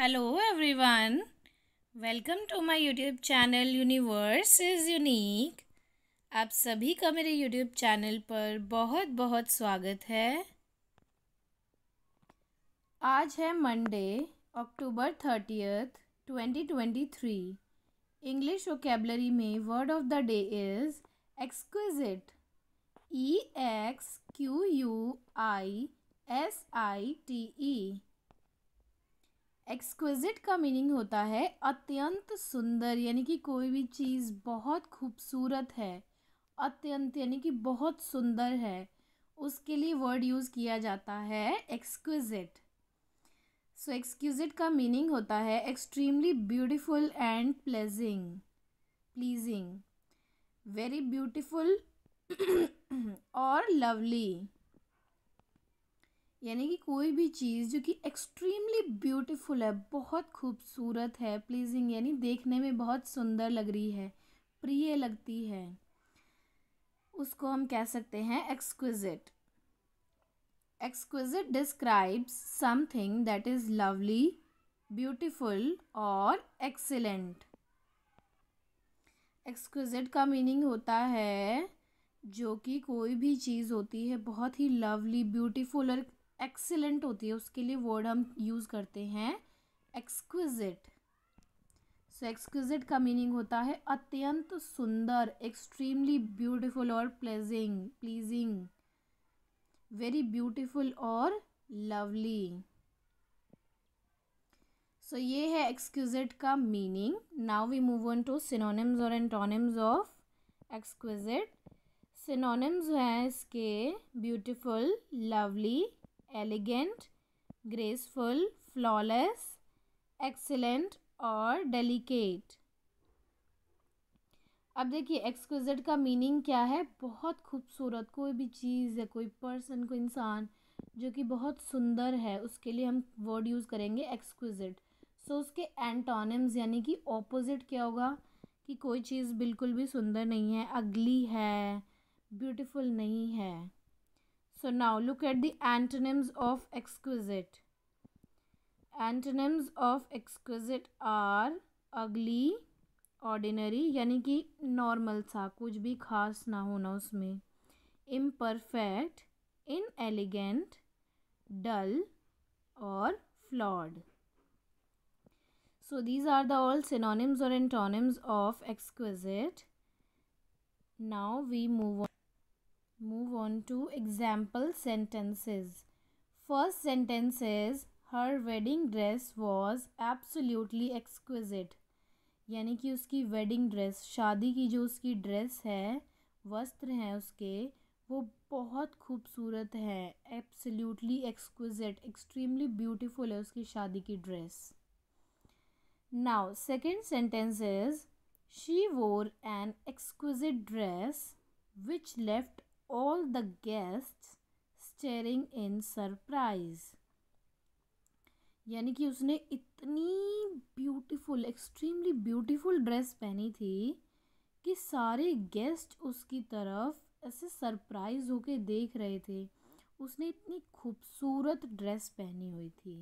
Hello everyone welcome to my YouTube channel universe is unique आप सभी का मेरे यूट्यूब चैनल पर बहुत बहुत स्वागत है आज है Monday October thirtieth twenty twenty three English vocabulary में word of the day is exquisite E X Q U I S I T E exquisite का मीनिंग होता है अत्यंत सुंदर यानी कि कोई भी चीज़ बहुत खूबसूरत है अत्यंत यानी कि बहुत सुंदर है उसके लिए वर्ड यूज़ किया जाता है एक्सक्विजिट सो एक्सक्विजिट का मीनिंग होता है extremely beautiful and pleasing pleasing very beautiful और लवली यानी कि कोई भी चीज़ जो कि एक्सट्रीमली ब्यूटीफुल है बहुत खूबसूरत है प्लीजिंग यानी देखने में बहुत सुंदर लग रही है प्रिय लगती है उसको हम कह सकते हैं exquisite exquisite describes something that is lovely beautiful और एक्सेलेंट एक्सक्विजिट का मीनिंग होता है जो कि कोई भी चीज़ होती है बहुत ही लवली ब्यूटीफुल और एक्सीलेंट होती है उसके लिए वर्ड हम यूज़ करते हैं एक्सक्विजिट सो एक्सक्विजिट का मीनिंग होता है अत्यंत सुंदर एक्सट्रीमली ब्यूटिफुल और प्लेजिंग प्लीजिंग वेरी ब्यूटिफुल और लवली सो ये है एक्सक्विजिट का meaning now we move on to synonyms और एंटोनिम्स ऑफ एक्सक्विजिट सिनोनिम्स हैं इसके beautiful lovely elegant, graceful, flawless, excellent और delicate. अब देखिए एक्सक्विजिट का मीनिंग क्या है बहुत खूबसूरत कोई भी चीज़ है कोई पर्सन कोई इंसान जो कि बहुत सुंदर है उसके लिए हम वर्ड यूज़ करेंगे एक्सक्विजिट सो so, उसके एंटोनिम्स यानी कि ऑपोजिट क्या होगा कि कोई चीज़ बिल्कुल भी सुंदर नहीं है अगली है ब्यूटीफुल नहीं है So now look at the antonyms of exquisite. Antonyms of exquisite are ugly, ordinary, यानी कि normal सा कुछ भी खास ना होना उसमें imperfect, inelegant, dull, or flawed. so these are the all synonyms or antonyms of exquisite now we move on Move on to example sentences. First sentence is her wedding dress was absolutely exquisite. यानी कि उसकी wedding dress शादी की जो उसकी dress है वस्त्र हैं उसके वो बहुत खूबसूरत है एब्सोल्युटली एक्सक्विजिट एक्सट्रीमली ब्यूटीफुल है उसकी शादी की dress now second sentence is she wore an exquisite dress which left all the guests staring in surprise यानी कि उसने इतनी ब्यूटीफुल एक्सट्रीमली ब्यूटीफुल ड्रेस पहनी थी कि सारे गेस्ट उसकी तरफ ऐसे सरप्राइज होके देख रहे थे उसने इतनी खूबसूरत ड्रेस पहनी हुई थी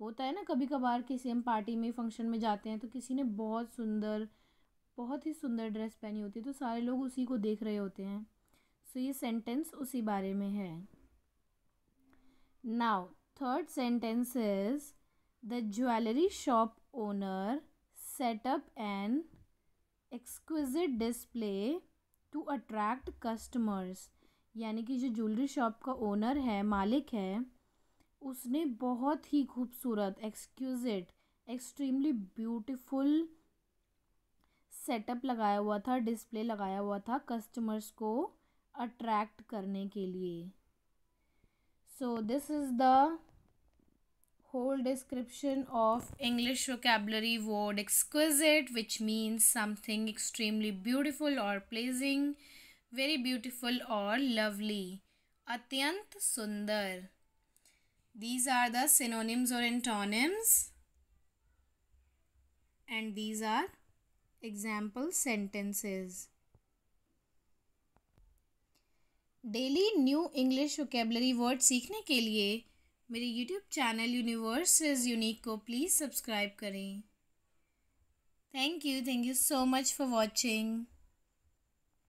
होता है ना कभी कभार किसी हम पार्टी में फंक्शन में जाते हैं तो किसी ने बहुत सुंदर बहुत ही सुंदर ड्रेस पहनी होती है तो सारे लोग उसी को देख रहे होते हैं सो ये सेंटेंस उसी बारे में है now third sentence is the jewellery shop owner set up an exquisite display to attract customers यानी कि जो ज्वेलरी शॉप का ओनर है मालिक है उसने बहुत ही खूबसूरत एक्सक्यूजिट एक्सट्रीमली ब्यूटिफुल सेटअप लगाया हुआ था डिस्प्ले लगाया हुआ था कस्टमर्स को अट्रैक्ट करने के लिए so this is the whole description of English vocabulary word exquisite which means something extremely beautiful और प्लेजिंग वेरी ब्यूटिफुल और लवली अत्यंत सुंदर दीज आर द सिनोनिम्स और antonyms and these are example sentences daily new English vocabulary word सीखने के लिए मेरे YouTube channel universe is unique को प्लीज़ सब्सक्राइब करें thank you thank you so much for watching